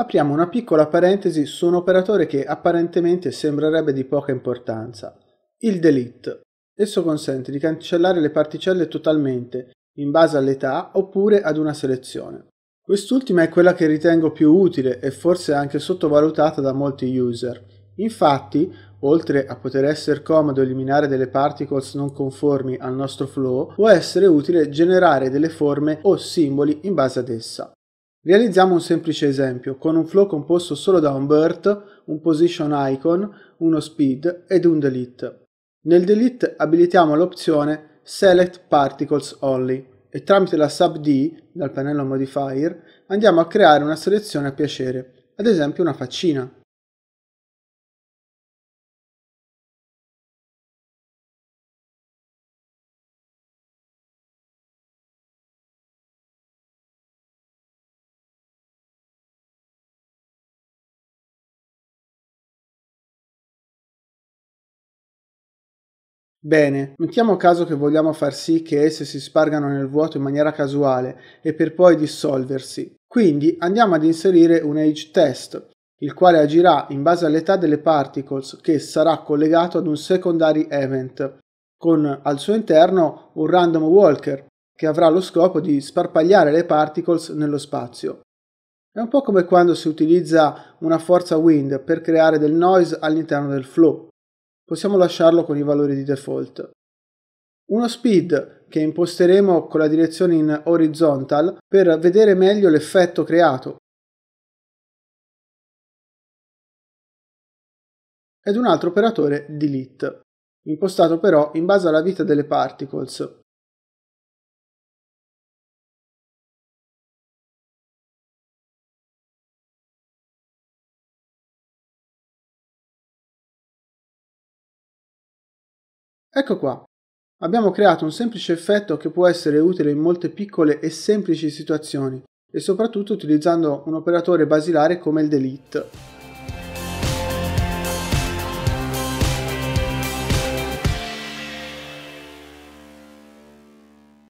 Apriamo una piccola parentesi su un operatore che apparentemente sembrerebbe di poca importanza, il delete. Esso consente di cancellare le particelle totalmente, in base all'età oppure ad una selezione. Quest'ultima è quella che ritengo più utile e forse anche sottovalutata da molti user. Infatti, oltre a poter essere comodo eliminare delle particles non conformi al nostro flow, può essere utile generare delle forme o simboli in base ad essa. Realizziamo un semplice esempio con un flow composto solo da un BERT, un position icon, uno speed ed un delete. Nel delete abilitiamo l'opzione Select Particles Only e tramite la sub D dal pannello modifier andiamo a creare una selezione a piacere, ad esempio una faccina. Bene, mettiamo a caso che vogliamo far sì che esse si spargano nel vuoto in maniera casuale e per poi dissolversi. Quindi andiamo ad inserire un age test, il quale agirà in base all'età delle particles che sarà collegato ad un secondary event, con al suo interno un random walker che avrà lo scopo di sparpagliare le particles nello spazio. È un po' come quando si utilizza una forza wind per creare del noise all'interno del flow possiamo lasciarlo con i valori di default. Uno speed che imposteremo con la direzione in horizontal per vedere meglio l'effetto creato. Ed un altro operatore delete, impostato però in base alla vita delle particles, Ecco qua. Abbiamo creato un semplice effetto che può essere utile in molte piccole e semplici situazioni e soprattutto utilizzando un operatore basilare come il delete.